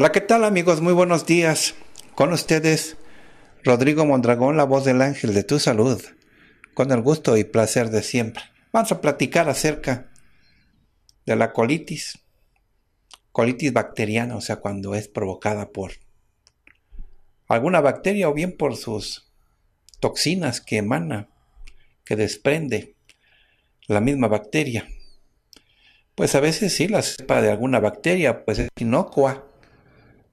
Hola, ¿qué tal amigos? Muy buenos días. Con ustedes, Rodrigo Mondragón, la voz del ángel de tu salud, con el gusto y placer de siempre. Vamos a platicar acerca de la colitis, colitis bacteriana, o sea, cuando es provocada por alguna bacteria o bien por sus toxinas que emana, que desprende la misma bacteria. Pues a veces sí, la cepa de alguna bacteria pues es inocua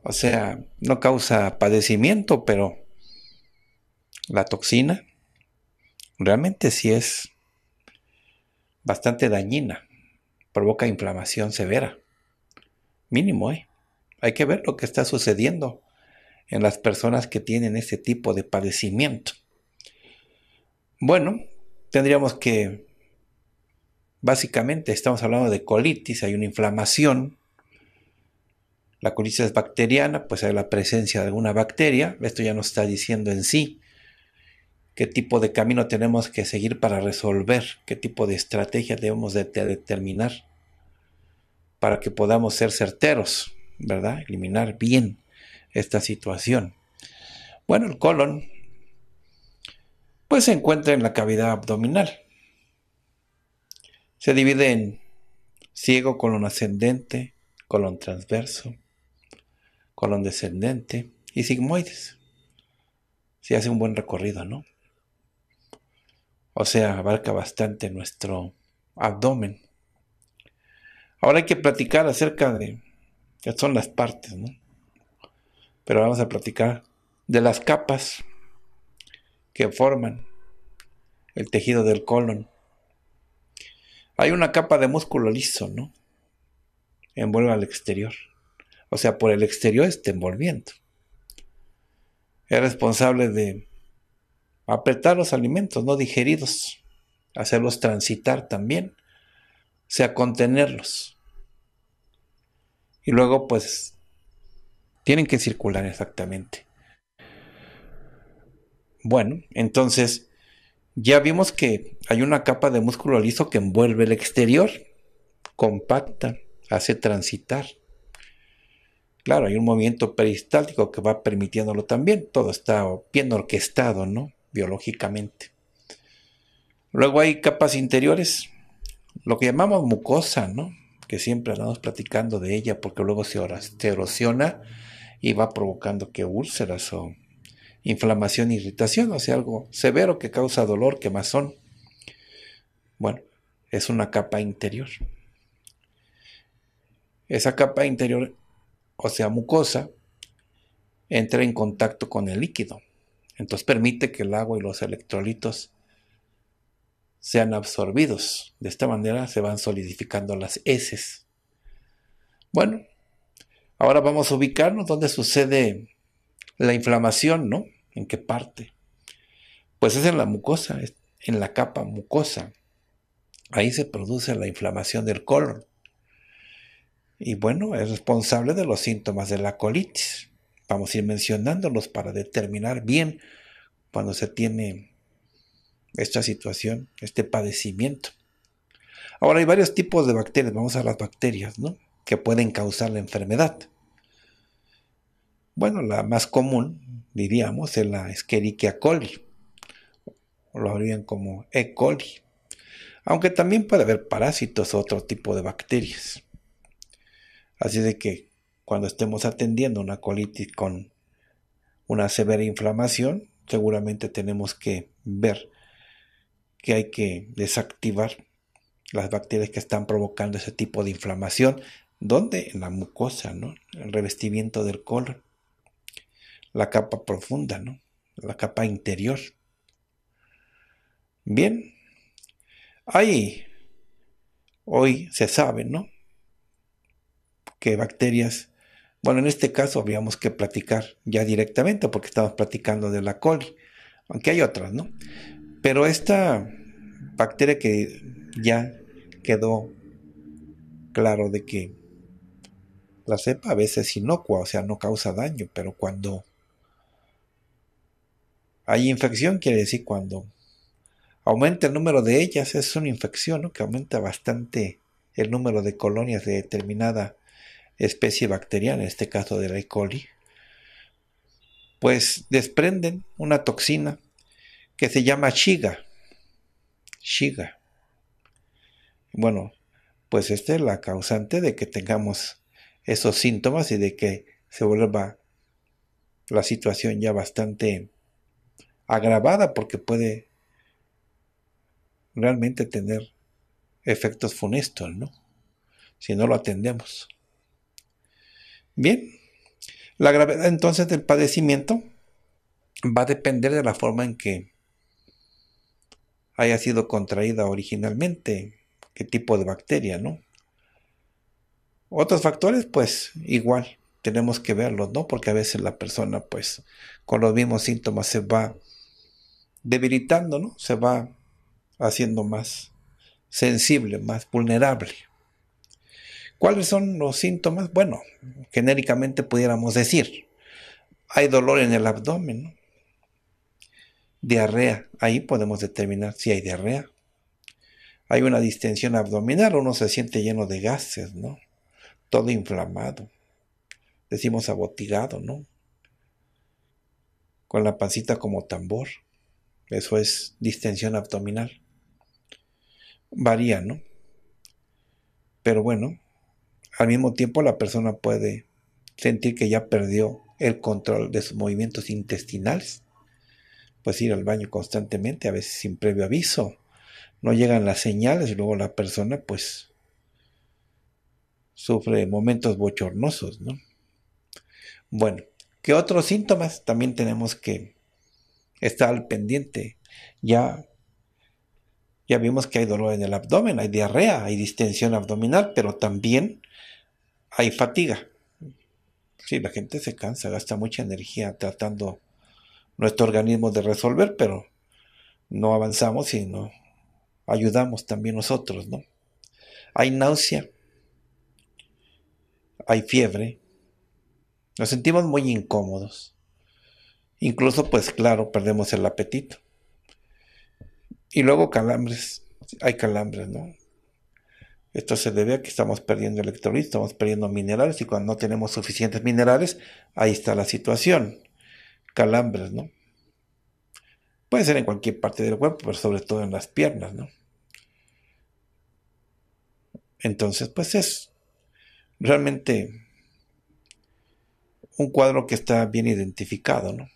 o sea, no causa padecimiento, pero la toxina realmente sí es bastante dañina. Provoca inflamación severa. Mínimo, ¿eh? Hay que ver lo que está sucediendo en las personas que tienen este tipo de padecimiento. Bueno, tendríamos que, básicamente estamos hablando de colitis, hay una inflamación la es bacteriana, pues hay la presencia de alguna bacteria. Esto ya nos está diciendo en sí qué tipo de camino tenemos que seguir para resolver, qué tipo de estrategia debemos determinar para que podamos ser certeros, ¿verdad? Eliminar bien esta situación. Bueno, el colon pues se encuentra en la cavidad abdominal. Se divide en ciego colon ascendente, colon transverso, colon descendente y sigmoides. Si hace un buen recorrido, ¿no? O sea, abarca bastante nuestro abdomen. Ahora hay que platicar acerca de, qué son las partes, ¿no? Pero vamos a platicar de las capas que forman el tejido del colon. Hay una capa de músculo liso, ¿no? Envuelve al exterior. O sea, por el exterior está envolviendo. Es responsable de apretar los alimentos no digeridos, hacerlos transitar también, o sea, contenerlos. Y luego, pues, tienen que circular exactamente. Bueno, entonces, ya vimos que hay una capa de músculo liso que envuelve el exterior, compacta, hace transitar Claro, hay un movimiento peristáltico que va permitiéndolo también. Todo está bien orquestado, ¿no? Biológicamente. Luego hay capas interiores, lo que llamamos mucosa, ¿no? Que siempre andamos platicando de ella porque luego se, erosiona y va provocando que úlceras o inflamación, irritación, o sea, algo severo que causa dolor, quemazón. Bueno, es una capa interior. Esa capa interior o sea mucosa, entra en contacto con el líquido. Entonces permite que el agua y los electrolitos sean absorbidos. De esta manera se van solidificando las heces. Bueno, ahora vamos a ubicarnos dónde sucede la inflamación, ¿no? ¿En qué parte? Pues es en la mucosa, en la capa mucosa. Ahí se produce la inflamación del colon. Y bueno, es responsable de los síntomas de la colitis. Vamos a ir mencionándolos para determinar bien cuando se tiene esta situación, este padecimiento. Ahora hay varios tipos de bacterias, vamos a las bacterias, ¿no? Que pueden causar la enfermedad. Bueno, la más común, diríamos, es la Escherichia coli. O lo habrían como E. coli. Aunque también puede haber parásitos o otro tipo de bacterias. Así de que cuando estemos atendiendo una colitis con una severa inflamación, seguramente tenemos que ver que hay que desactivar las bacterias que están provocando ese tipo de inflamación. ¿Dónde? En la mucosa, ¿no? El revestimiento del colon. La capa profunda, ¿no? La capa interior. Bien. Ahí, hoy se sabe, ¿no? que bacterias. Bueno, en este caso habíamos que platicar ya directamente porque estamos platicando de la coli, aunque hay otras, ¿no? Pero esta bacteria que ya quedó claro de que la cepa a veces es inocua, o sea, no causa daño, pero cuando hay infección, quiere decir cuando aumenta el número de ellas, es una infección ¿no? que aumenta bastante el número de colonias de determinada especie bacteriana, en este caso de la E. coli, pues desprenden una toxina que se llama Shiga. Shiga. Bueno, pues esta es la causante de que tengamos esos síntomas y de que se vuelva la situación ya bastante agravada porque puede realmente tener efectos funestos, ¿no? Si no lo atendemos. Bien, la gravedad entonces del padecimiento va a depender de la forma en que haya sido contraída originalmente, qué tipo de bacteria, ¿no? Otros factores, pues igual, tenemos que verlos, ¿no? Porque a veces la persona, pues, con los mismos síntomas se va debilitando, ¿no? Se va haciendo más sensible, más vulnerable. ¿Cuáles son los síntomas? Bueno, genéricamente pudiéramos decir, hay dolor en el abdomen, diarrea, ahí podemos determinar si hay diarrea. Hay una distensión abdominal, uno se siente lleno de gases, ¿no? Todo inflamado. Decimos abotigado, ¿no? Con la pancita como tambor. Eso es distensión abdominal. Varía, ¿no? Pero bueno, al mismo tiempo la persona puede sentir que ya perdió el control de sus movimientos intestinales. Pues ir al baño constantemente, a veces sin previo aviso. No llegan las señales y luego la persona pues sufre momentos bochornosos, ¿no? Bueno, ¿qué otros síntomas también tenemos que estar al pendiente? Ya ya vimos que hay dolor en el abdomen, hay diarrea, hay distensión abdominal, pero también hay fatiga. Sí, la gente se cansa, gasta mucha energía tratando nuestro organismo de resolver, pero no avanzamos y no ayudamos también nosotros, ¿no? Hay náusea, hay fiebre, nos sentimos muy incómodos. Incluso, pues claro, perdemos el apetito. Y luego calambres, hay calambres, ¿no? Esto se debe a que estamos perdiendo electrolitos, estamos perdiendo minerales y cuando no tenemos suficientes minerales, ahí está la situación. Calambres, ¿no? Puede ser en cualquier parte del cuerpo, pero sobre todo en las piernas, ¿no? Entonces, pues es realmente un cuadro que está bien identificado, ¿no?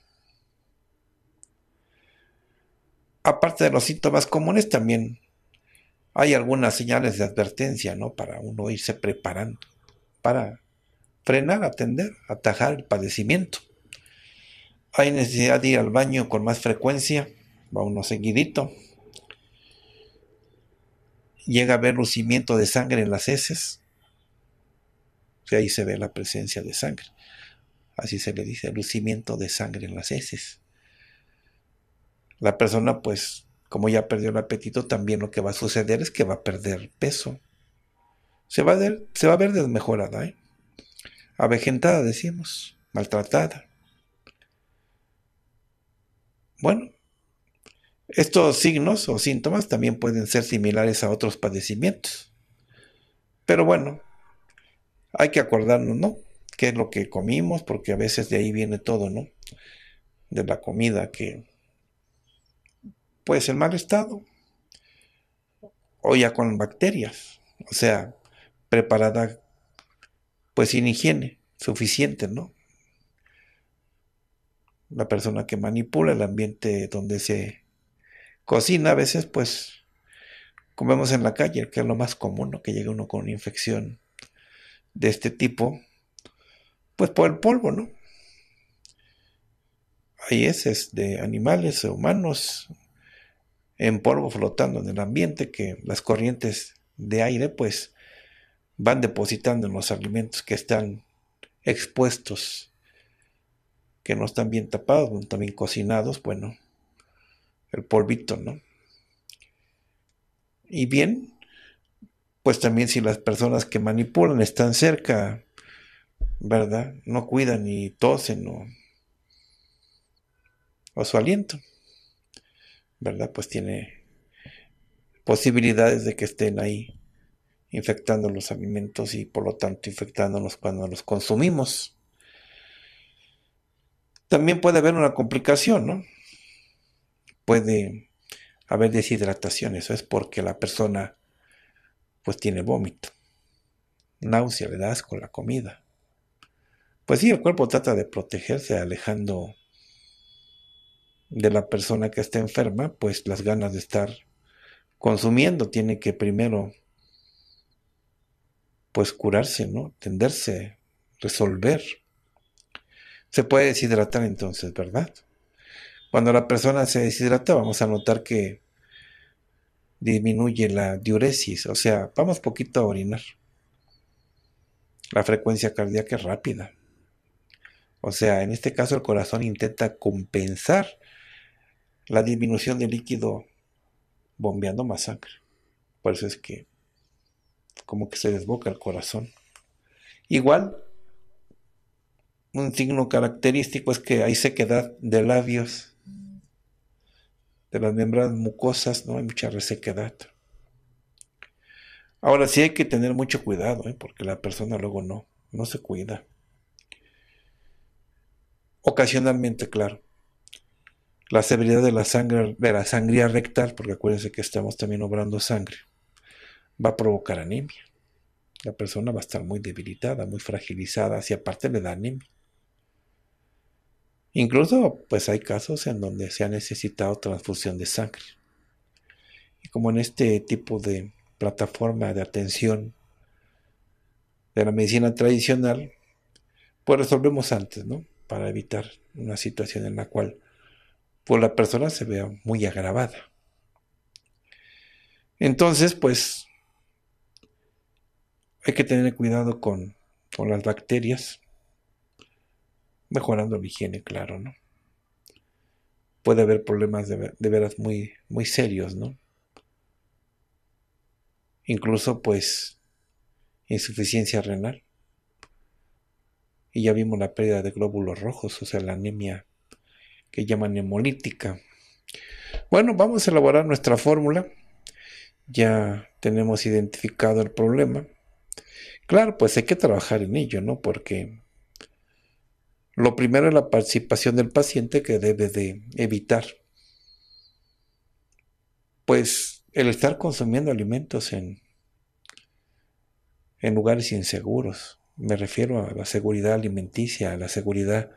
Aparte de los síntomas comunes, también hay algunas señales de advertencia, ¿no? Para uno irse preparando, para frenar, atender, atajar el padecimiento. Hay necesidad de ir al baño con más frecuencia, va uno seguidito. Llega a ver lucimiento de sangre en las heces, ahí se ve la presencia de sangre. Así se le dice, lucimiento de sangre en las heces. La persona pues como ya perdió el apetito, también lo que va a suceder es que va a perder peso. Se va a ver, se va a ver desmejorada, ¿eh? avejentada, decimos, maltratada. Bueno, estos signos o síntomas también pueden ser similares a otros padecimientos. Pero bueno, hay que acordarnos, ¿no? ¿Qué es lo que comimos? Porque a veces de ahí viene todo, ¿no? De la comida que pues el mal estado o ya con bacterias, o sea, preparada pues sin higiene suficiente, ¿no? La persona que manipula el ambiente donde se cocina a veces pues comemos en la calle, que es lo más común, ¿no? que llegue uno con una infección de este tipo, pues por el polvo, ¿no? Hay heces de animales, humanos, en polvo flotando en el ambiente que las corrientes de aire pues van depositando en los alimentos que están expuestos, que no están bien tapados, también cocinados, bueno, el polvito, ¿no? Y bien, pues también si las personas que manipulan están cerca, ¿verdad? No cuidan ni tosen o, o su aliento. ¿verdad? Pues tiene posibilidades de que estén ahí infectando los alimentos y por lo tanto infectándonos cuando los consumimos. También puede haber una complicación, ¿no? Puede haber deshidratación, eso es porque la persona pues tiene vómito, náusea, le das con la comida. Pues sí, el cuerpo trata de protegerse alejando de la persona que está enferma, pues las ganas de estar consumiendo tiene que primero pues curarse, ¿no? Tenderse, resolver. Se puede deshidratar entonces, ¿verdad? Cuando la persona se deshidrata, vamos a notar que disminuye la diuresis, o sea, vamos poquito a orinar. La frecuencia cardíaca es rápida. O sea, en este caso el corazón intenta compensar la disminución de líquido bombeando más sangre. Por eso es que como que se desboca el corazón. Igual, un signo característico es que hay sequedad de labios, de las membranas mucosas, no hay mucha resequedad. Ahora sí hay que tener mucho cuidado, ¿eh? porque la persona luego no, no se cuida. Ocasionalmente, claro la severidad de la sangre, de la sangría rectal, porque acuérdense que estamos también obrando sangre, va a provocar anemia. La persona va a estar muy debilitada, muy fragilizada, si aparte le da anemia. Incluso, pues hay casos en donde se ha necesitado transfusión de sangre. Y como en este tipo de plataforma de atención de la medicina tradicional, pues resolvemos antes, ¿no? Para evitar una situación en la cual pues la persona se vea muy agravada. Entonces, pues hay que tener cuidado con, con las bacterias, mejorando la higiene, claro, ¿no? Puede haber problemas de, de veras muy, muy serios, ¿no? Incluso, pues, insuficiencia renal. Y ya vimos la pérdida de glóbulos rojos, o sea, la anemia que llaman hemolítica. Bueno, vamos a elaborar nuestra fórmula. Ya tenemos identificado el problema. Claro, pues hay que trabajar en ello, ¿no? Porque lo primero es la participación del paciente que debe de evitar. Pues el estar consumiendo alimentos en, en lugares inseguros. Me refiero a la seguridad alimenticia, a la seguridad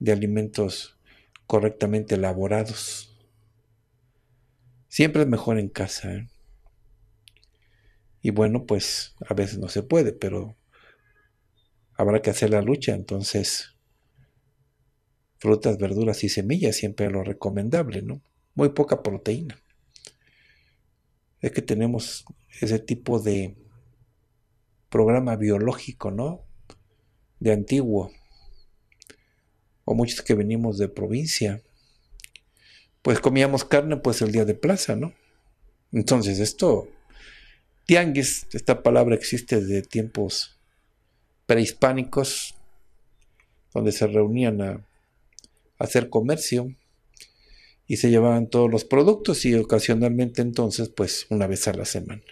de alimentos correctamente elaborados. Siempre es mejor en casa. ¿eh? Y bueno, pues a veces no se puede, pero habrá que hacer la lucha. Entonces, frutas, verduras y semillas siempre es lo recomendable, ¿no? Muy poca proteína. Es que tenemos ese tipo de programa biológico, ¿no? De antiguo, o muchos que venimos de provincia, pues comíamos carne pues el día de plaza, ¿no? Entonces esto, tianguis, esta palabra existe desde tiempos prehispánicos, donde se reunían a, a hacer comercio y se llevaban todos los productos y ocasionalmente entonces pues una vez a la semana.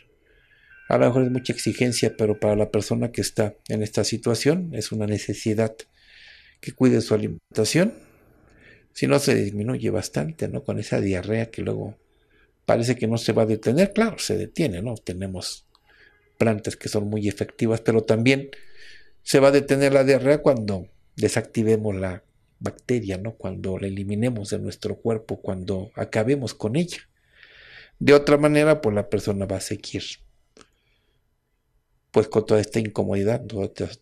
A lo mejor es mucha exigencia, pero para la persona que está en esta situación es una necesidad que cuide su alimentación. Si no, se disminuye bastante, ¿no? Con esa diarrea que luego parece que no se va a detener. Claro, se detiene, ¿no? Tenemos plantas que son muy efectivas, pero también se va a detener la diarrea cuando desactivemos la bacteria, ¿no? Cuando la eliminemos de nuestro cuerpo, cuando acabemos con ella. De otra manera, pues la persona va a seguir pues con toda esta incomodidad,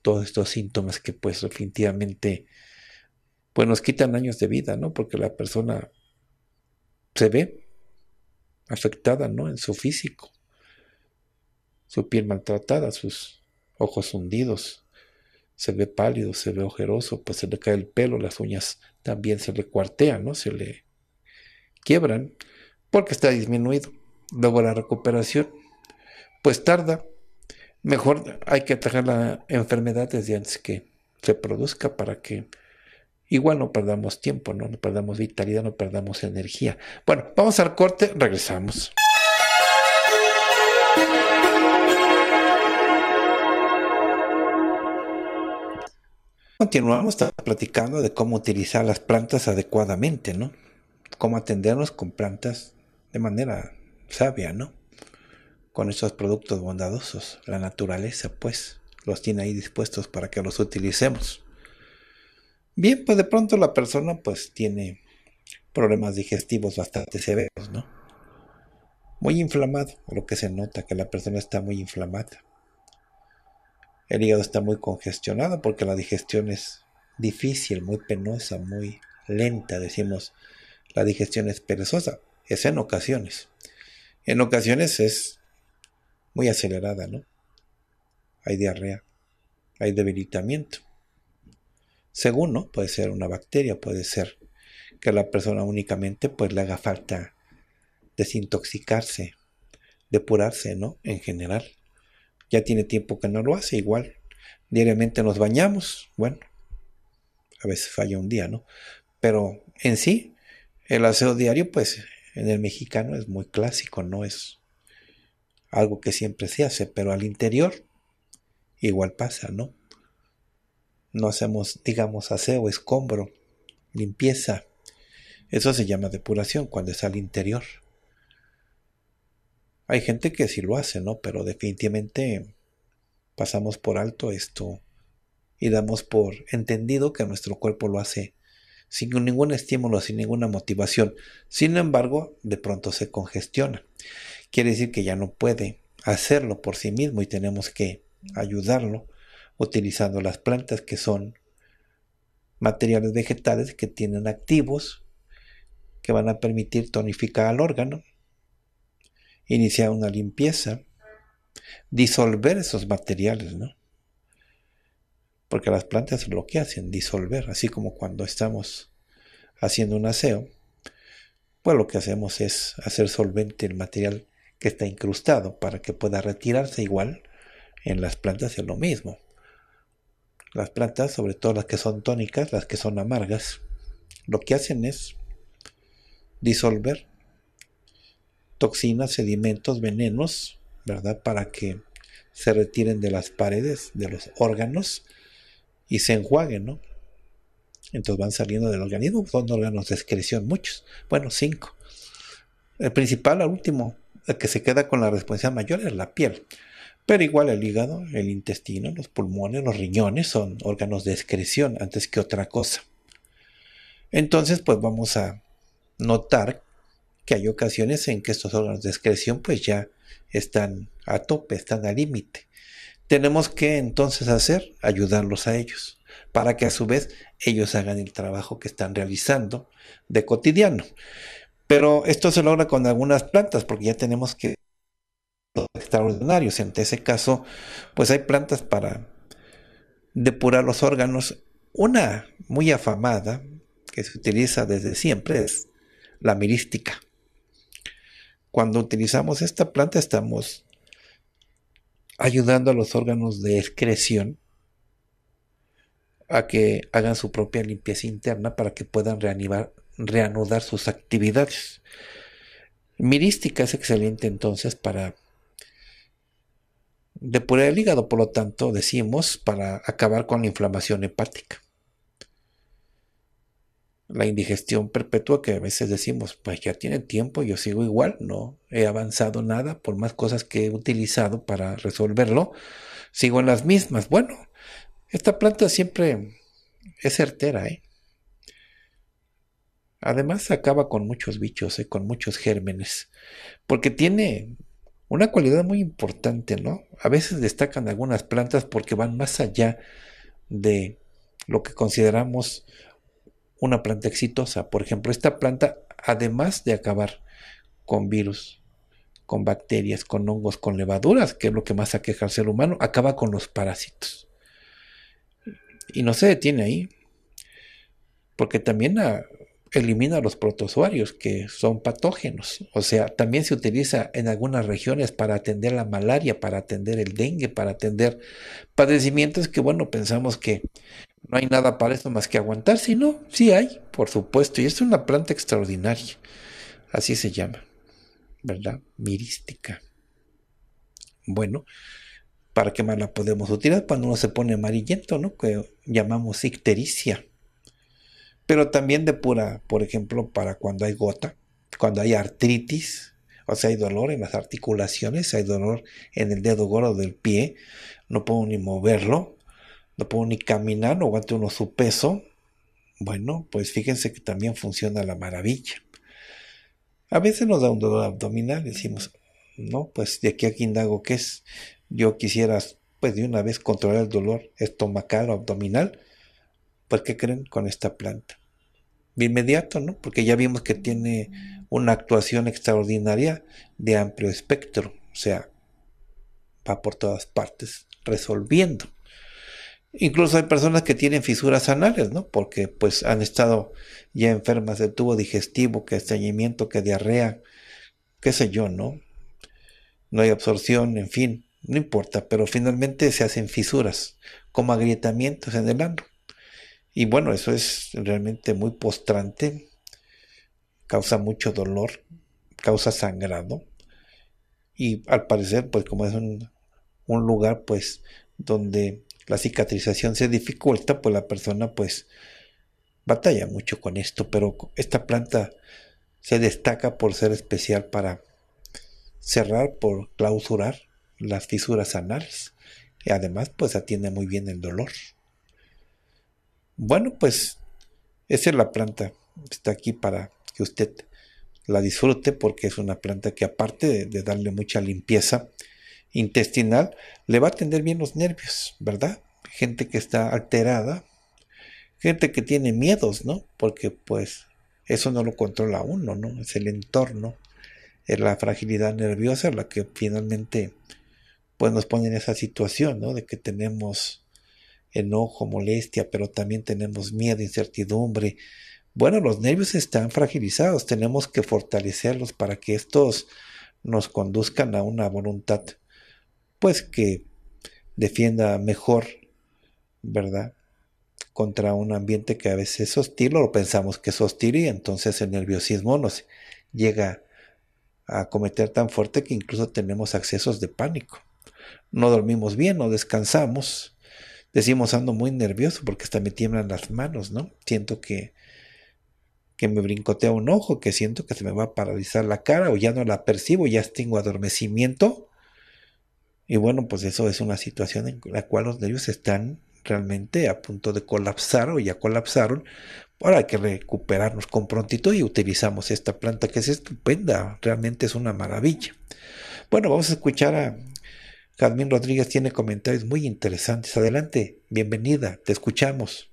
todos estos síntomas que pues definitivamente pues nos quitan años de vida, ¿no? Porque la persona se ve afectada, ¿no? En su físico, su piel maltratada, sus ojos hundidos, se ve pálido, se ve ojeroso, pues se le cae el pelo, las uñas también se le cuartean, ¿no? Se le quiebran porque está disminuido. Luego la recuperación, pues tarda Mejor hay que atajar la enfermedad desde antes que se produzca para que igual no perdamos tiempo, no, no perdamos vitalidad, no perdamos energía. Bueno, vamos al corte, regresamos. Continuamos platicando de cómo utilizar las plantas adecuadamente, ¿no? Cómo atendernos con plantas de manera sabia, ¿no? con esos productos bondadosos. La naturaleza, pues, los tiene ahí dispuestos para que los utilicemos. Bien, pues de pronto la persona pues tiene problemas digestivos bastante severos, ¿no? Muy inflamado, lo que se nota que la persona está muy inflamada. El hígado está muy congestionado porque la digestión es difícil, muy penosa, muy lenta, decimos, la digestión es perezosa, es en ocasiones. En ocasiones es muy acelerada, ¿no? Hay diarrea, hay debilitamiento. Según, ¿no? Puede ser una bacteria, puede ser que la persona únicamente pues le haga falta desintoxicarse, depurarse, ¿no? En general. Ya tiene tiempo que no lo hace, igual. Diariamente nos bañamos, bueno, a veces falla un día, ¿no? Pero en sí, el aseo diario, pues, en el mexicano es muy clásico, no es algo que siempre se hace, pero al interior igual pasa, ¿no? No hacemos, digamos, aseo, escombro, limpieza. Eso se llama depuración cuando es al interior. Hay gente que sí lo hace, ¿no? Pero definitivamente pasamos por alto esto y damos por entendido que nuestro cuerpo lo hace sin ningún estímulo, sin ninguna motivación. Sin embargo, de pronto se congestiona quiere decir que ya no puede hacerlo por sí mismo y tenemos que ayudarlo utilizando las plantas que son materiales vegetales que tienen activos que van a permitir tonificar al órgano, iniciar una limpieza, disolver esos materiales, ¿no? Porque las plantas lo que hacen, disolver, así como cuando estamos haciendo un aseo, pues lo que hacemos es hacer solvente el material que está incrustado para que pueda retirarse igual. En las plantas es lo mismo. Las plantas, sobre todo las que son tónicas, las que son amargas, lo que hacen es disolver toxinas, sedimentos, venenos, ¿verdad? Para que se retiren de las paredes, de los órganos y se enjuaguen, ¿no? Entonces van saliendo del organismo, son órganos de excreción muchos, bueno, cinco. El principal, al último, que se queda con la respuesta mayor es la piel. Pero igual el hígado, el intestino, los pulmones, los riñones son órganos de excreción antes que otra cosa. Entonces, pues vamos a notar que hay ocasiones en que estos órganos de excreción pues ya están a tope, están al límite. Tenemos que entonces hacer, ayudarlos a ellos, para que a su vez ellos hagan el trabajo que están realizando de cotidiano. Pero esto se logra con algunas plantas porque ya tenemos que extraordinarios. En ese caso, pues hay plantas para depurar los órganos. Una muy afamada que se utiliza desde siempre es la mirística. Cuando utilizamos esta planta estamos ayudando a los órganos de excreción a que hagan su propia limpieza interna para que puedan reanimar, reanudar sus actividades. Mirística es excelente entonces para depurar el hígado, por lo tanto, decimos, para acabar con la inflamación hepática. La indigestión perpetua que a veces decimos, pues ya tiene tiempo, yo sigo igual, no he avanzado nada, por más cosas que he utilizado para resolverlo, sigo en las mismas. Bueno, esta planta siempre es certera, ¿eh? Además acaba con muchos bichos, y eh, con muchos gérmenes, porque tiene una cualidad muy importante, ¿no? A veces destacan algunas plantas porque van más allá de lo que consideramos una planta exitosa. Por ejemplo, esta planta, además de acabar con virus, con bacterias, con hongos, con levaduras, que es lo que más aqueja al ser humano, acaba con los parásitos. Y no se detiene ahí, porque también a, elimina los protozoarios que son patógenos. O sea, también se utiliza en algunas regiones para atender la malaria, para atender el dengue, para atender padecimientos que, bueno, pensamos que no hay nada para eso más que aguantar. Si no, sí hay, por supuesto. Y es una planta extraordinaria. Así se llama, ¿verdad? Mirística. Bueno, ¿para qué más la podemos utilizar? Cuando uno se pone amarillento, ¿no? Que llamamos ictericia pero también pura, por ejemplo, para cuando hay gota, cuando hay artritis, o sea, hay dolor en las articulaciones, hay dolor en el dedo gordo del pie, no puedo ni moverlo, no puedo ni caminar, no aguanto uno su peso. Bueno, pues fíjense que también funciona la maravilla. A veces nos da un dolor abdominal, decimos, no, pues de aquí a indago ¿qué es? Yo quisiera, pues de una vez, controlar el dolor estomacal o abdominal. Pues, ¿qué creen con esta planta? de inmediato, ¿no? Porque ya vimos que tiene una actuación extraordinaria de amplio espectro, o sea, va por todas partes resolviendo. Incluso hay personas que tienen fisuras anales, ¿no? Porque pues han estado ya enfermas de tubo digestivo, que estreñimiento, que diarrea, qué sé yo, ¿no? No hay absorción, en fin, no importa, pero finalmente se hacen fisuras, como agrietamientos en el ano. Y bueno, eso es realmente muy postrante, causa mucho dolor, causa sangrado. Y al parecer, pues como es un, lugar, pues, donde la cicatrización se dificulta, pues la persona, pues, batalla mucho con esto. Pero esta planta se destaca por ser especial para cerrar, por clausurar las fisuras anales. Y además, pues, atiende muy bien el dolor. Bueno, pues esa es la planta. Está aquí para que usted la disfrute porque es una planta que aparte de, darle mucha limpieza intestinal, le va a atender bien los nervios, ¿verdad? Gente que está alterada, gente que tiene miedos, ¿no? Porque pues eso no lo controla uno, ¿no? Es el entorno, es la fragilidad nerviosa la que finalmente pues nos pone en esa situación, ¿no? De que tenemos enojo, molestia, pero también tenemos miedo, incertidumbre. Bueno, los nervios están fragilizados, tenemos que fortalecerlos para que estos nos conduzcan a una voluntad, pues que defienda mejor, ¿verdad? Contra un ambiente que a veces es hostil o pensamos que es hostil y entonces el nerviosismo nos llega a cometer tan fuerte que incluso tenemos accesos de pánico. No dormimos bien, no descansamos, Decimos, ando muy nervioso porque hasta me tiemblan las manos, ¿no? Siento que, que me brincotea un ojo, que siento que se me va a paralizar la cara o ya no la percibo, ya tengo adormecimiento. Y bueno, pues eso es una situación en la cual los nervios están realmente a punto de colapsar o ya colapsaron. Ahora hay que recuperarnos con prontitud y utilizamos esta planta que es estupenda, realmente es una maravilla. Bueno, vamos a escuchar a Carmín Rodríguez tiene comentarios muy interesantes. Adelante, bienvenida, te escuchamos.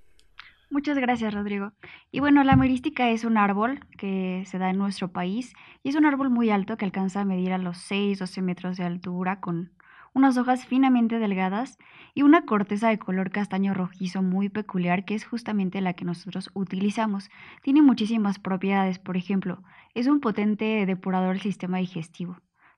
Muchas gracias, Rodrigo. Y bueno, la merística es un árbol que se da en nuestro país y es un árbol muy alto que alcanza a medir a los 6-12 metros de altura con unas hojas finamente delgadas y una corteza de color castaño rojizo muy peculiar que es justamente la que nosotros utilizamos. Tiene muchísimas propiedades, por ejemplo, es un potente depurador del sistema digestivo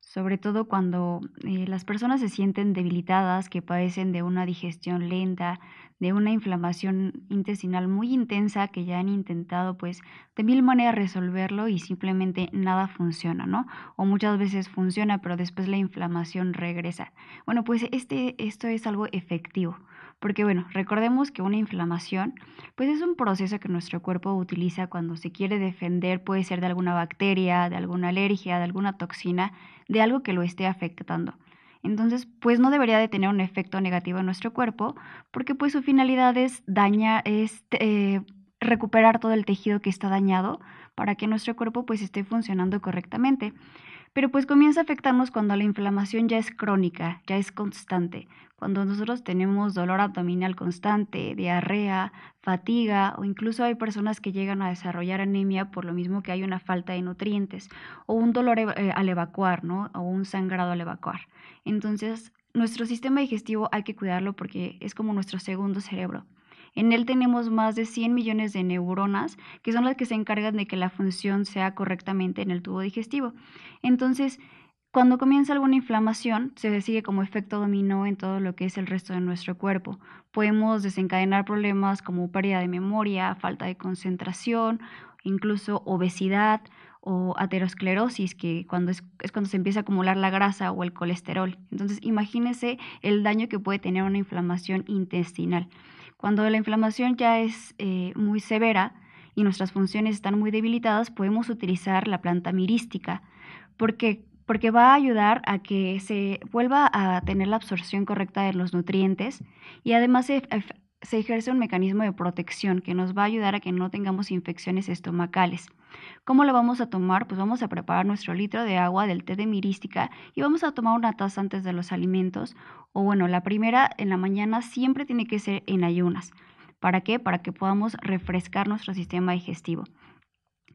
sobre todo cuando eh, las personas se sienten debilitadas, que padecen de una digestión lenta, de una inflamación intestinal muy intensa, que ya han intentado pues de mil maneras resolverlo y simplemente nada funciona, ¿no? O muchas veces funciona, pero después la inflamación regresa. Bueno, pues este, esto es algo efectivo. Porque bueno, recordemos que una inflamación pues es un proceso que nuestro cuerpo utiliza cuando se quiere defender, puede ser de alguna bacteria, de alguna alergia, de alguna toxina, de algo que lo esté afectando. Entonces, pues no debería de tener un efecto negativo en nuestro cuerpo, porque pues su finalidad es dañar, es eh, recuperar todo el tejido que está dañado para que nuestro cuerpo pues esté funcionando correctamente pero pues comienza a afectarnos cuando la inflamación ya es crónica, ya es constante, cuando nosotros tenemos dolor abdominal constante, diarrea, fatiga o incluso hay personas que llegan a desarrollar anemia por lo mismo que hay una falta de nutrientes o un dolor eh, al evacuar, ¿no? O un sangrado al evacuar. Entonces, nuestro sistema digestivo hay que cuidarlo porque es como nuestro segundo cerebro. En él tenemos más de 100 millones de neuronas, que son las que se encargan de que la función sea correctamente en el tubo digestivo. Entonces, cuando comienza alguna inflamación, se sigue como efecto dominó en todo lo que es el resto de nuestro cuerpo. Podemos desencadenar problemas como pérdida de memoria, falta de concentración, incluso obesidad o aterosclerosis, que cuando es, es cuando se empieza a acumular la grasa o el colesterol. Entonces, imagínese el daño que puede tener una inflamación intestinal. Cuando la inflamación ya es eh, muy severa y nuestras funciones están muy debilitadas, podemos utilizar la planta mirística. porque porque va a ayudar a que se vuelva a tener la absorción correcta de los nutrientes y además se, ejerce un mecanismo de protección que nos va a ayudar a que no tengamos infecciones estomacales. ¿Cómo lo vamos a tomar? Pues vamos a preparar nuestro litro de agua del té de mirística y vamos a tomar una taza antes de los alimentos. O bueno, la primera en la mañana siempre tiene que ser en ayunas. ¿Para qué? Para que podamos refrescar nuestro sistema digestivo.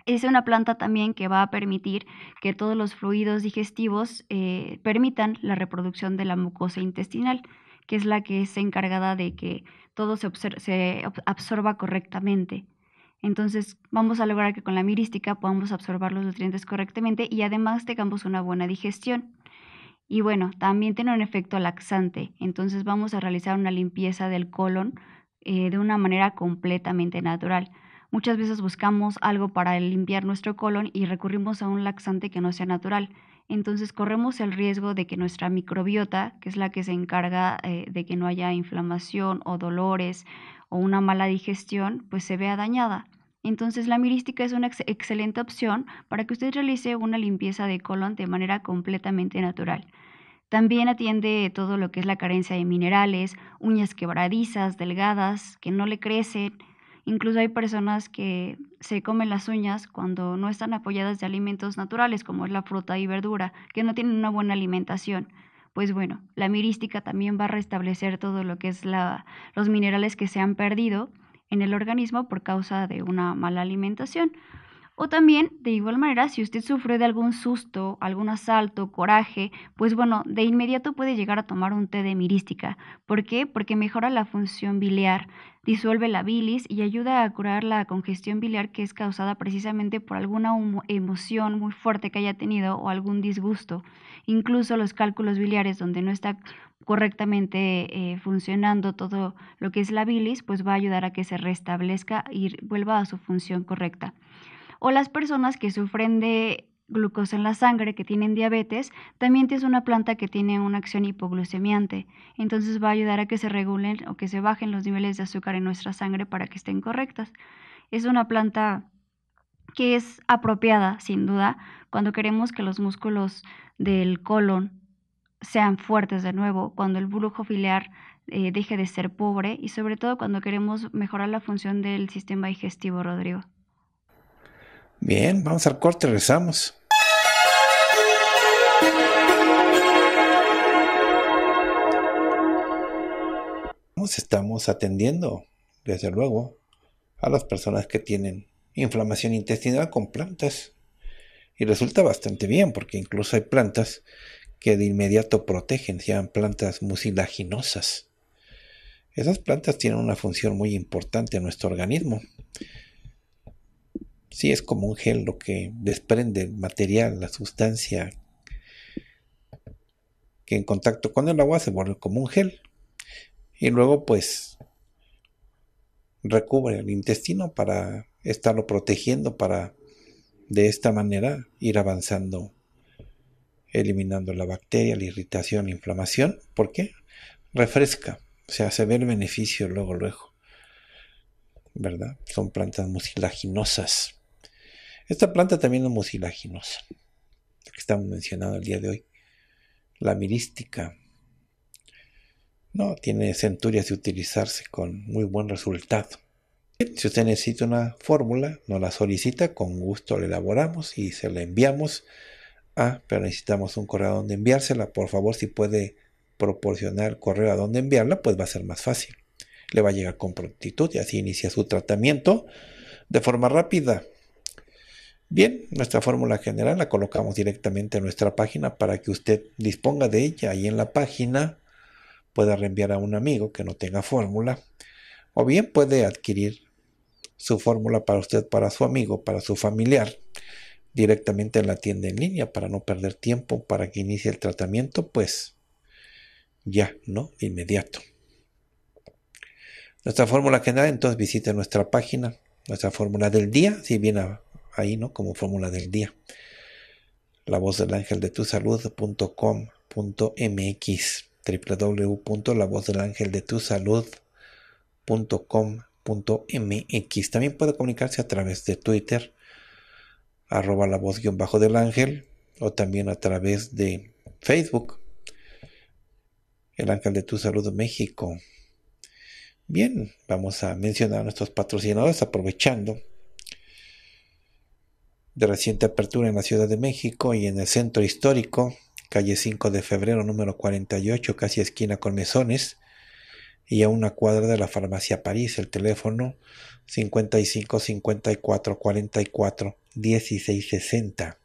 Es una planta también que va a permitir que todos los fluidos digestivos eh, permitan la reproducción de la mucosa intestinal, que es la que es encargada de que todo se absorba correctamente. Entonces vamos a lograr que con la mirística podamos absorber los nutrientes correctamente y además tengamos una buena digestión. Y bueno, también tiene un efecto laxante, entonces vamos a realizar una limpieza del colon eh, de una manera completamente natural. Muchas veces buscamos algo para limpiar nuestro colon y recurrimos a un laxante que no sea natural. Entonces corremos el riesgo de que nuestra microbiota, que es la que se encarga eh, de que no haya inflamación o dolores o una mala digestión, pues se vea dañada. Entonces la mirística es una excelente opción para que usted realice una limpieza de colon de manera completamente natural. También atiende todo lo que es la carencia de minerales, uñas quebradizas, delgadas, que no le crecen. Incluso hay personas que se comen las uñas cuando no están apoyadas de alimentos naturales como es la fruta y verdura, que no tienen una buena alimentación. Pues bueno, la mirística también va a restablecer todo lo que es los minerales que se han perdido en el organismo por causa de una mala alimentación. O también, de igual manera, si usted sufre de algún susto, algún asalto, coraje, pues bueno, de inmediato puede llegar a tomar un té de mirística. ¿Por qué? Porque mejora la función biliar, disuelve la bilis y ayuda a curar la congestión biliar que es causada precisamente por alguna emoción muy fuerte que haya tenido o algún disgusto. Incluso los cálculos biliares donde no está correctamente eh, funcionando todo lo que es la bilis, pues va a ayudar a que se restablezca y vuelva a su función correcta o las personas que sufren de glucosa en la sangre, que tienen diabetes, también es una planta que tiene una acción hipoglucemiante. Entonces va a ayudar a que se regulen o que se bajen los niveles de azúcar en nuestra sangre para que estén correctas. Es una planta que es apropiada, sin duda, cuando queremos que los músculos del colon sean fuertes de nuevo, cuando el brujo filiar eh, deje de ser pobre y sobre todo cuando queremos mejorar la función del sistema digestivo, Rodrigo. Bien, vamos al corte, Nos Estamos atendiendo, desde luego, a las personas que tienen inflamación intestinal con plantas. Y resulta bastante bien, porque incluso hay plantas que de inmediato protegen, se llaman plantas mucilaginosas. Esas plantas tienen una función muy importante en nuestro organismo. Sí, es como un gel lo que desprende el material, la sustancia que en contacto con el agua se vuelve como un gel. Y luego pues recubre el intestino para estarlo protegiendo, para de esta manera ir avanzando, eliminando la bacteria, la irritación, la inflamación. ¿Por qué? Refresca, o sea, se ve el beneficio luego, luego. ¿Verdad? Son plantas mucilaginosas. Esta planta también es mucilaginosa, la que estamos mencionando el día de hoy. La mirística. No, tiene centurias de utilizarse con muy buen resultado. Si usted necesita una fórmula, nos la solicita, con gusto la elaboramos y se la enviamos. Ah, pero necesitamos un correo a donde enviársela. Por favor, si puede proporcionar correo a donde enviarla, pues va a ser más fácil. Le va a llegar con prontitud y así inicia su tratamiento de forma rápida. Bien, nuestra fórmula general la colocamos directamente en nuestra página para que usted disponga de ella Ahí en la página pueda reenviar a un amigo que no tenga fórmula o bien puede adquirir su fórmula para usted, para su amigo, para su familiar directamente en la tienda en línea para no perder tiempo para que inicie el tratamiento pues ya, ¿no? Inmediato. Nuestra fórmula general entonces visite nuestra página, nuestra fórmula del día si viene a ahí, ¿no? Como fórmula del día. La voz del ángel de tu salud.com.mx mx También puede comunicarse a través de Twitter, arroba la voz guión bajo del ángel, o también a través de Facebook, el ángel de tu salud México. Bien, vamos a mencionar a nuestros patrocinadores aprovechando de reciente apertura en la Ciudad de México y en el centro histórico, calle 5 de febrero número 48, casi esquina con mesones, y a una cuadra de la farmacia París, el teléfono 55 54 44 16 60.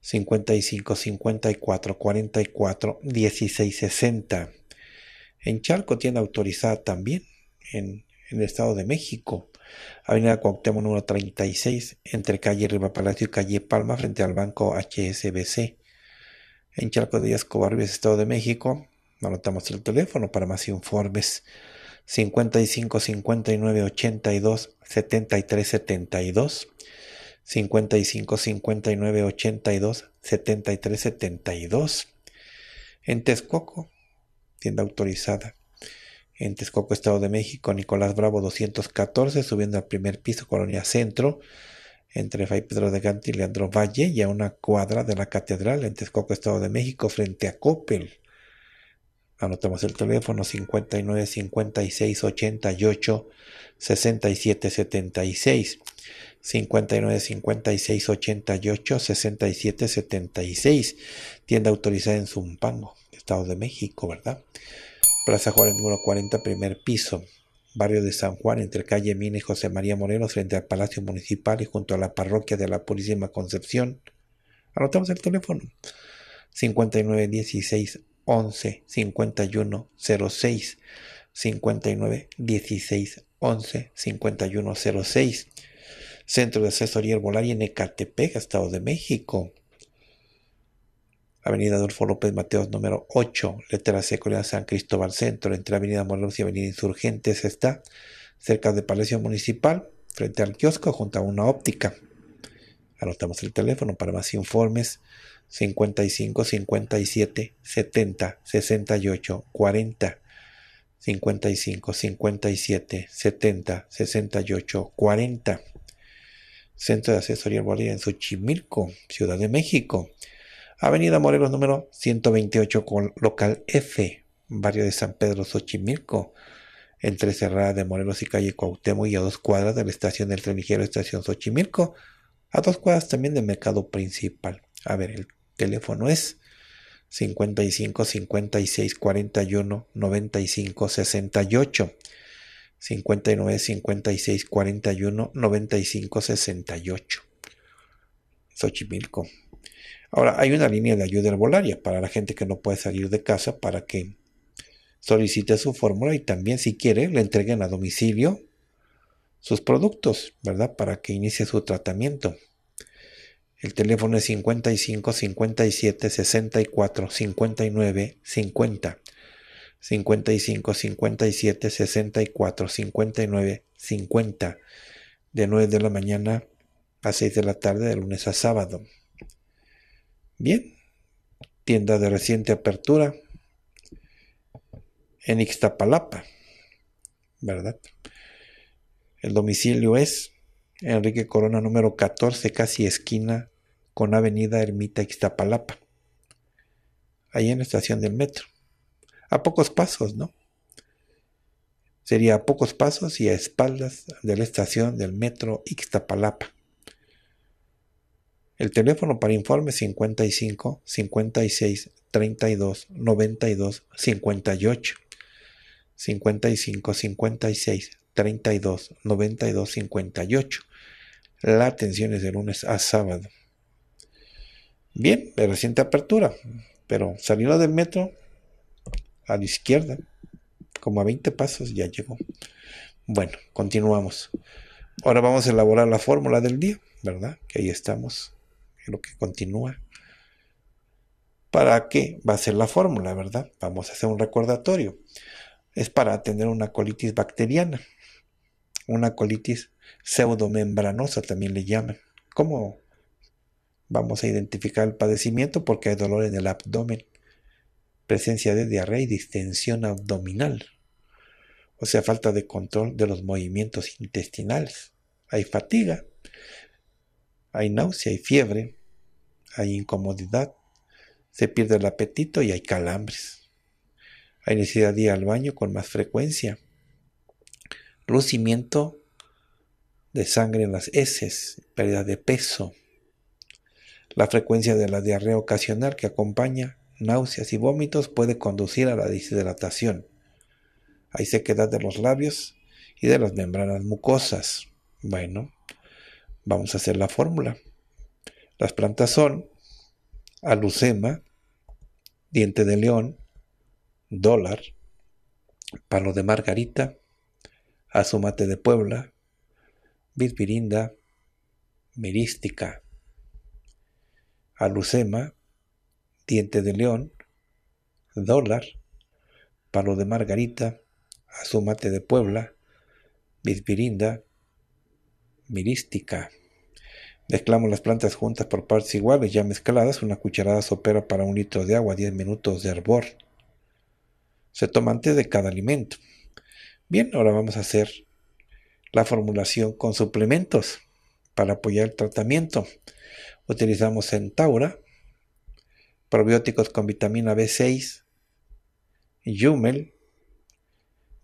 55 54 44 16 60. En Charco tiene autorizada también en, en el Estado de México. Avenida Cuauhtémoc número 36, entre calle Riva Palacio y calle Palma, frente al banco HSBC. En Chalco de Escobarbias, Estado de México. Anotamos el teléfono para más informes. 55 59 82 73 72 55 59 82 73 72 en Texcoco, tienda autorizada en Texcoco, Estado de México, Nicolás Bravo 214, subiendo al primer piso, Colonia Centro, entre Fay Pedro de Gante y Leandro Valle, y a una cuadra de la Catedral, en Texcoco, Estado de México, frente a Coppel. Anotamos el teléfono 59 56 88 67 76. 59 56 88 67 76. Tienda autorizada en Zumpango, Estado de México, ¿verdad? Plaza Juárez número 40, primer piso, barrio de San Juan, entre calle Mina y José María Moreno, frente al Palacio Municipal y junto a la parroquia de la Purísima Concepción. Anotamos el teléfono. 16 11 51 06 59 16 11 51 Centro de Asesoría Herbolaria en Ecatepec, Estado de México. Avenida Adolfo López Mateos número 8, letra C, San Cristóbal Centro, entre Avenida Morelos y Avenida Insurgentes está cerca del Palacio Municipal, frente al kiosco, junto a una óptica. Anotamos el teléfono para más informes 55 57 70 68 40 55 57 70 68 40 Centro de Asesoría Bolivia en Xochimilco, Ciudad de México Avenida Morelos número 128 con local F, barrio de San Pedro Xochimilco, entre Cerrada de Morelos y calle Cuauhtémoc y a dos cuadras de la estación del tren estación Xochimilco, a dos cuadras también del mercado principal. A ver, el teléfono es 55 56 41 95 68. 59 56 41 95 68. Xochimilco, Ahora, hay una línea de ayuda al herbolaria para la gente que no puede salir de casa para que solicite su fórmula y también, si quiere, le entreguen a domicilio sus productos, ¿verdad? Para que inicie su tratamiento. El teléfono es 55 57 64 59 50. 55 57 64 59 50. De 9 de la mañana a 6 de la tarde, de lunes a sábado. Bien, tienda de reciente apertura en Ixtapalapa, ¿verdad? El domicilio es Enrique Corona número 14, casi esquina con Avenida Ermita Ixtapalapa, ahí en la estación del metro. A pocos pasos, ¿no? Sería a pocos pasos y a espaldas de la estación del metro Ixtapalapa. El teléfono para informe 55 56 32 92 58. 55 56 32 92 58. La atención es de lunes a sábado. Bien, de reciente apertura, pero salió del metro a la izquierda, como a 20 pasos, ya llegó. Bueno, continuamos. Ahora vamos a elaborar la fórmula del día, ¿verdad? Que ahí estamos lo que continúa. ¿Para qué? Va a ser la fórmula, ¿verdad? Vamos a hacer un recordatorio. Es para tener una colitis bacteriana, una colitis pseudomembranosa también le llaman. ¿Cómo vamos a identificar el padecimiento? Porque hay dolor en el abdomen, presencia de diarrea y distensión abdominal, o sea, falta de control de los movimientos intestinales. Hay fatiga, hay náusea y fiebre, hay incomodidad, se pierde el apetito y hay calambres. Hay necesidad de ir al baño con más frecuencia, lucimiento de sangre en las heces, pérdida de peso, la frecuencia de la diarrea ocasional que acompaña náuseas y vómitos puede conducir a la deshidratación. Hay sequedad de los labios y de las membranas mucosas. Bueno, Vamos a hacer la fórmula. Las plantas son alucema, diente de león, dólar, palo de margarita, azumate de Puebla, vidvirinda, mirística. alucema, diente de león, dólar, palo de margarita, azumate de Puebla, mirística mirística. Mezclamos las plantas juntas por partes iguales, ya mezcladas, una cucharada sopera para un litro de agua, 10 minutos de hervor. Se toma antes de cada alimento. Bien, ahora vamos a hacer la formulación con suplementos para apoyar el tratamiento. Utilizamos Centaura, probióticos con vitamina B6, Yumel,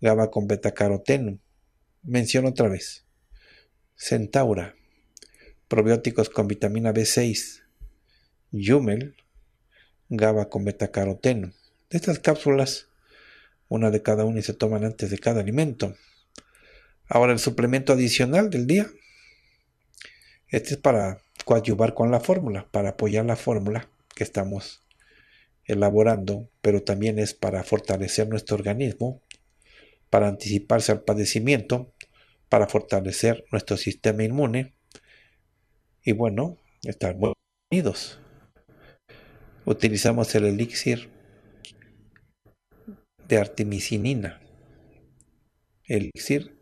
GABA con caroteno Menciono otra vez. Centaura, probióticos con vitamina B6, Yumel, GABA con betacaroteno. De estas cápsulas, una de cada una y se toman antes de cada alimento. Ahora el suplemento adicional del día. Este es para coadyuvar con la fórmula, para apoyar la fórmula que estamos elaborando, pero también es para fortalecer nuestro organismo, para anticiparse al padecimiento para fortalecer nuestro sistema inmune. Y bueno, estar muy unidos. Utilizamos el elixir de artemisinina. Elixir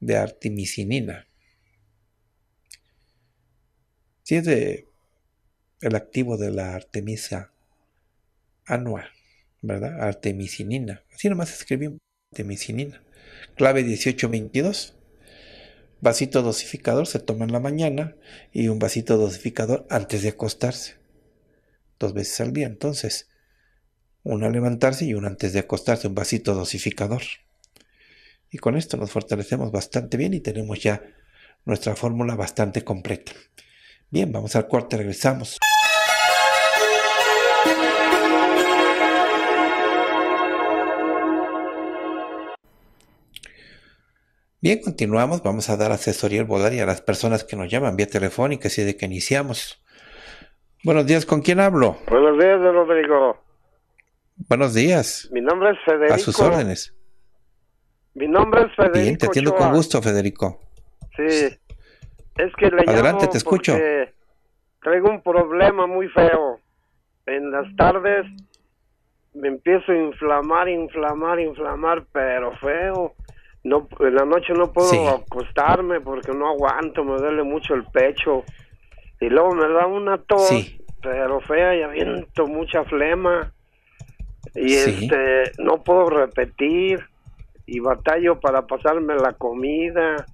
de artemisinina. Si es el activo de la artemisa anual. ¿verdad? Artemisinina. Así nomás escribimos artemisinina. Clave 1822 vasito dosificador se toma en la mañana y un vasito dosificador antes de acostarse. Dos veces al día, entonces. Una al levantarse y una antes de acostarse, un vasito dosificador. Y con esto nos fortalecemos bastante bien y tenemos ya nuestra fórmula bastante completa. Bien, vamos al corte, regresamos. Bien, continuamos. Vamos a dar asesoría y a las personas que nos llaman vía telefónica, así de que iniciamos. Buenos días, ¿con quién hablo? Buenos días, Rodrigo. Buenos días. Mi nombre es Federico. A sus órdenes. Mi nombre es Federico. Bien, te atiendo con gusto, Federico. Sí. Es que le Adelante, te escucho. Traigo un problema muy feo. En las tardes me empiezo a inflamar, inflamar, inflamar, pero feo no en la noche no puedo acostarme porque no aguanto, me duele mucho el pecho y luego me da una tos, pero fea y aviento mucha flema y este no puedo repetir y batallo para pasarme la comida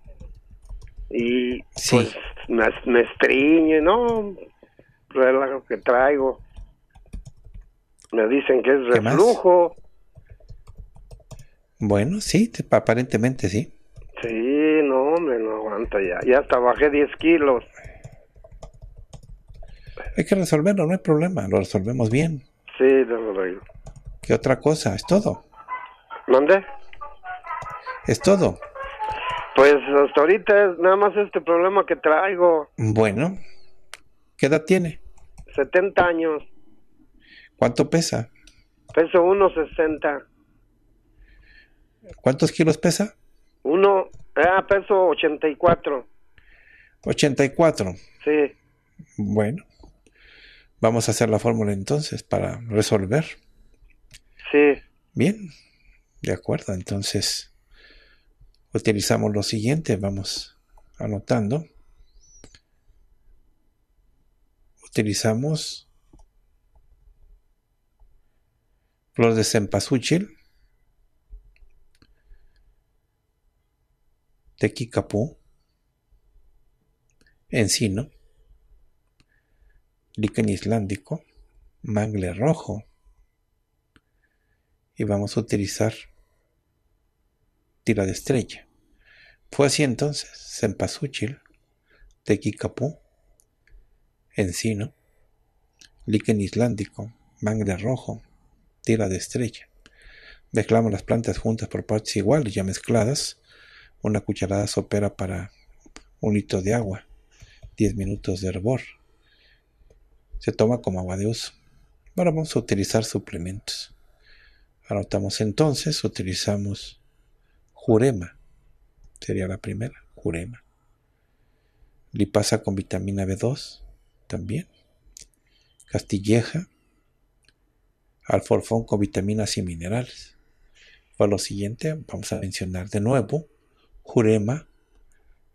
y pues me, me estriñe, no relajo que traigo. Me dicen que es reflujo bueno, sí, aparentemente sí. Sí, no, me no aguanto ya. Ya hasta bajé 10 kilos. Hay que resolverlo, no hay problema. Lo resolvemos bien. Sí, de verdad. ¿Qué otra cosa? Es todo. ¿Dónde? Es todo. Pues hasta ahorita es nada más este problema que traigo. Bueno. ¿Qué edad tiene? 70 años. ¿Cuánto pesa? Peso 1,60. ¿Cuántos kilos pesa? Uno, ah, peso 84. 84. Sí. Bueno, vamos a hacer la fórmula entonces para resolver. Sí. Bien, de acuerdo. Entonces, utilizamos lo siguiente, vamos anotando. Utilizamos flor de cempasúchil Tequicapú, encino, líquen islandico, mangle rojo y vamos a utilizar tira de estrella. Fue así entonces, tequi tequicapú, encino, líquen islandico, mangle rojo, tira de estrella. Mezclamos las plantas juntas por partes iguales ya mezcladas una cucharada sopera para un litro de agua, 10 minutos de hervor. Se toma como agua de uso. Ahora vamos a utilizar suplementos. Anotamos entonces, utilizamos jurema. Sería la primera, jurema. Lipasa con vitamina B2 también. Castilleja. Alforfón con vitaminas y minerales. Para lo siguiente vamos a mencionar de nuevo jurema,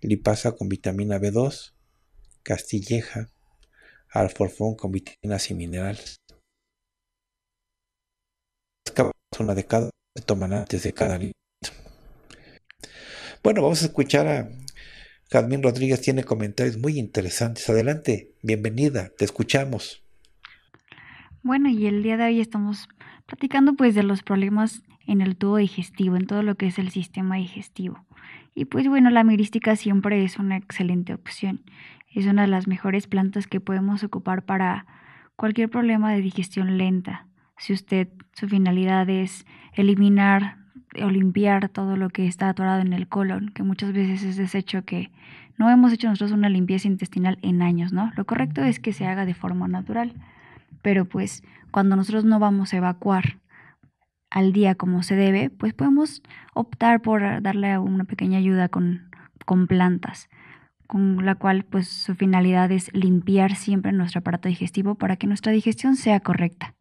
lipasa con vitamina B2, castilleja, alforfón con vitaminas y minerales. Una de cada toman antes de cada alimento. Bueno, vamos a escuchar a Jazmín Rodríguez, tiene comentarios muy interesantes. Adelante, bienvenida, te escuchamos. Bueno, y el día de hoy estamos platicando pues de los problemas en el tubo digestivo, en todo lo que es el sistema digestivo. Y pues bueno, la mirística siempre es una excelente opción. Es una de las mejores plantas que podemos ocupar para cualquier problema de digestión lenta. Si usted su finalidad es eliminar o limpiar todo lo que está atorado en el colon, que muchas veces es desecho que no hemos hecho nosotros una limpieza intestinal en años, ¿no? Lo correcto es que se haga de forma natural, pero pues cuando nosotros no vamos a evacuar al día como se debe, pues podemos optar por darle una pequeña ayuda con, con plantas, con la cual pues su finalidad es limpiar siempre nuestro aparato digestivo para que nuestra digestión sea correcta.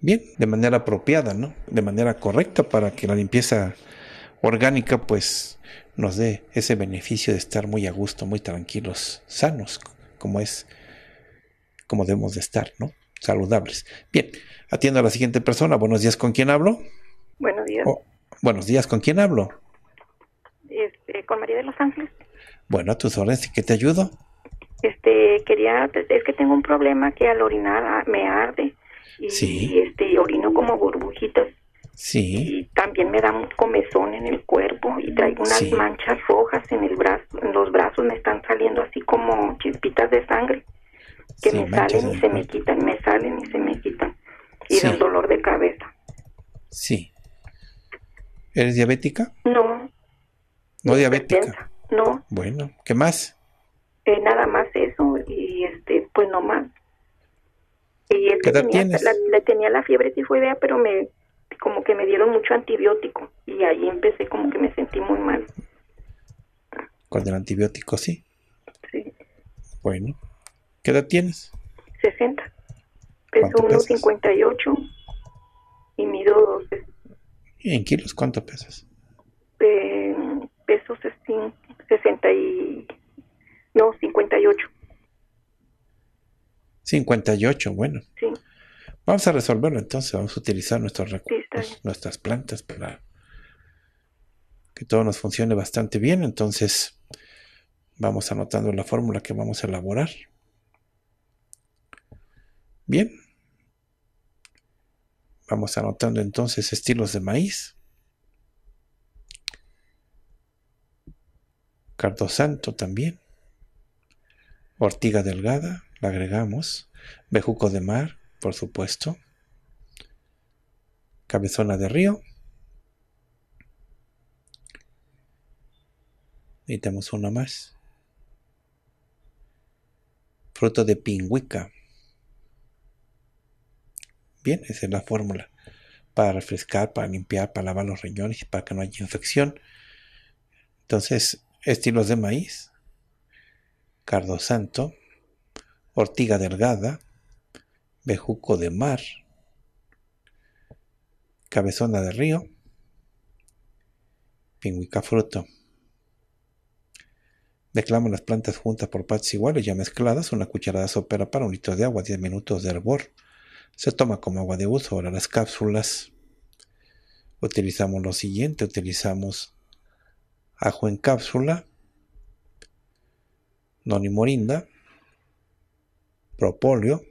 Bien, de manera apropiada, ¿no? De manera correcta para que la limpieza orgánica pues nos dé ese beneficio de estar muy a gusto, muy tranquilos, sanos, como es, como debemos de estar, ¿no? saludables. Bien, atiendo a la siguiente persona. Buenos días, ¿con quién hablo? Buenos días. Oh, buenos días, ¿con quién hablo? Este, con María de los Ángeles. Bueno, a tus órdenes, ¿qué te ayudo? Este, quería, es que tengo un problema que al orinar me arde. Y, sí. este, orino como burbujitas. Sí. Y también me da un comezón en el cuerpo y traigo unas manchas rojas en el brazo, en los brazos me están saliendo así como chispitas de sangre que me salen y se me quitan, me salen y se me quitan. Y el un dolor de cabeza. Sí. ¿Eres diabética? No. ¿No diabética? No. Bueno, ¿qué más? Eh, nada más eso y este, pues no más. ¿Qué edad tenía, tienes? La, tenía la fiebre fue idea pero me como que me dieron mucho antibiótico y ahí empecé como que me sentí muy mal. Con el antibiótico, sí. Sí. Bueno, ¿Qué edad tienes? 60. Peso 1,58 y mido 12. ¿Y en kilos cuánto pesas? Eh, peso 60 y... No, 58. 58, bueno. Sí. Vamos a resolverlo entonces, vamos a utilizar nuestros recursos, pues, nuestras plantas para que todo nos funcione bastante bien. Entonces, vamos anotando la fórmula que vamos a elaborar. Bien. Vamos anotando entonces estilos de maíz. santo también. Ortiga delgada, la agregamos. Bejuco de mar, por supuesto. Cabezona de río. Necesitamos una más. Fruto de pingüica esa es la fórmula. Para refrescar, para limpiar, para lavar los riñones y para que no haya infección. Entonces, estilos de maíz, cardo santo, ortiga delgada, bejuco de mar, cabezona de río, pingüica fruto. Declamo las plantas juntas por partes iguales, ya mezcladas, una cucharada sopera para un litro de agua, 10 minutos de hervor. Se toma como agua de uso. Ahora las cápsulas. Utilizamos lo siguiente. Utilizamos ajo en cápsula. morinda, Propóleo.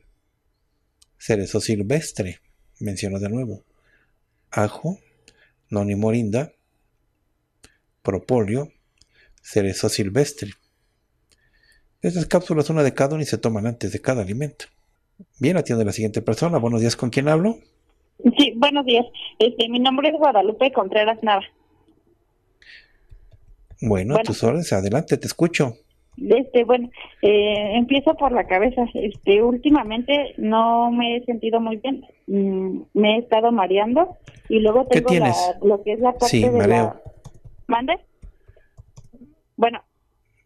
Cerezo silvestre. Menciono de nuevo. Ajo. morinda, Propóleo. Cerezo silvestre. Estas cápsulas, una de cada una, y se toman antes de cada alimento. Bien, atiende la siguiente persona. Buenos días, ¿con quién hablo? Sí, buenos días. Este, mi nombre es Guadalupe Contreras Nava. Bueno, tus órdenes, adelante, te escucho. Este, bueno, eh, empiezo por la cabeza. Este, últimamente no me he sentido muy bien. Mm, me he estado mareando y luego tengo la, lo que es la parte sí, mareo. ¿Mande? Bueno.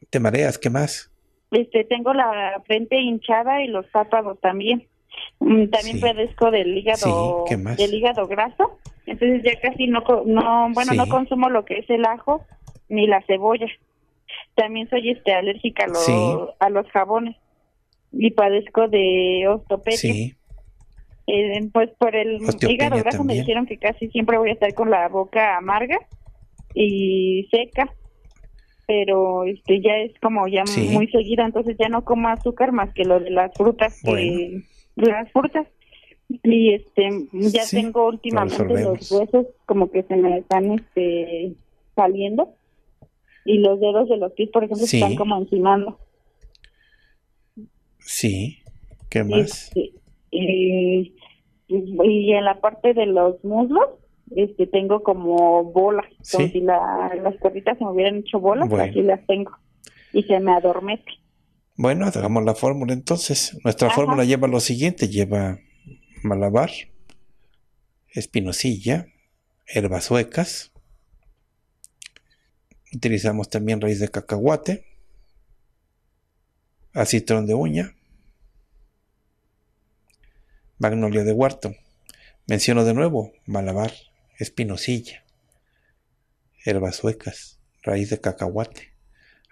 ¿Te mareas? ¿Qué más? este, tengo la frente hinchada y los párpados también. Mm, también padezco del hígado, hígado graso. Entonces ya casi no, no bueno, no consumo lo que es el ajo ni la cebolla. También soy este alérgica a los, jabones y padezco de osteopenia. Eh, pues por el hígado graso me dijeron que casi siempre voy a estar con la boca amarga y seca pero este ya es como ya muy seguida, entonces ya no como azúcar más que lo de las frutas, las frutas. Y este ya tengo últimamente los huesos como que se me están este saliendo y los dedos de los pies, por ejemplo, se están como encimando. Sí, ¿qué más? Este, eh, y en la parte de los muslos este, tengo como bolas, si las cuerditas se me hubieran hecho bolas, aquí así las tengo, y se me adormece. Bueno, hagamos la fórmula entonces. Nuestra fórmula lleva lo siguiente, lleva malabar, espinosilla, herbas suecas, utilizamos también raíz de cacahuate, acitrón de uña, magnolia de huerto. Menciono de nuevo, malabar, espinosilla, suecas, raíz de cacahuate,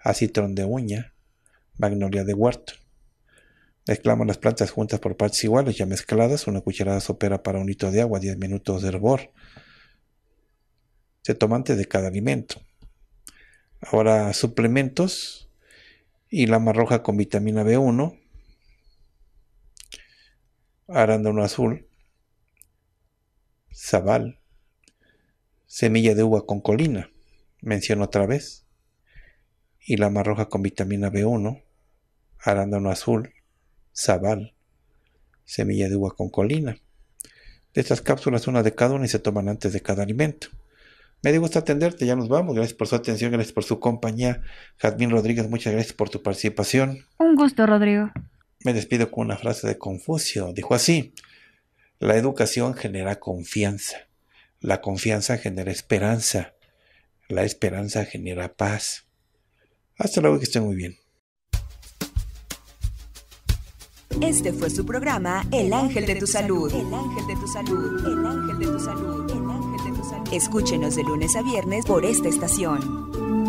acitrón de uña, magnolia de huerto. Mezclamos las plantas juntas por partes iguales, ya mezcladas, una cucharada sopera para un litro de agua, 10 minutos de hervor. Se toma antes de cada alimento. Ahora suplementos y lama roja con vitamina B1, arándano azul, sabal, semilla de uva con colina, menciono otra vez, y lama roja con vitamina B1, arándano azul, zabal, semilla de uva con colina. De estas cápsulas, una de cada una y se toman antes de cada alimento. Me dio gusto atenderte, ya nos vamos. Gracias por su atención, gracias por su compañía. Jazmín Rodríguez, muchas gracias por tu participación. Un gusto, Rodrigo. Me despido con una frase de Confucio. Dijo así, la educación genera confianza. La confianza genera esperanza. La esperanza genera paz. Hasta luego, que estén muy bien. Este fue su programa El Ángel de tu Salud. El Ángel de tu Salud. El Ángel de tu Salud. El Ángel de tu Salud. Escúchenos de lunes a viernes por esta estación.